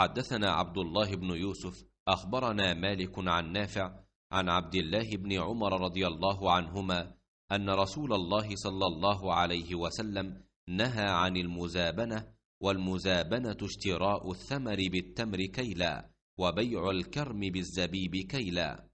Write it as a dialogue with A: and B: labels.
A: حدثنا عبد الله بن يوسف
B: اخبرنا مالك عن نافع عن عبد الله بن عمر رضي الله عنهما ان رسول الله صلى الله عليه وسلم نهى عن المزابنه والمزابنه اشتراء الثمر بالتمر كيلا وبيع
A: الكرم بالزبيب كيلا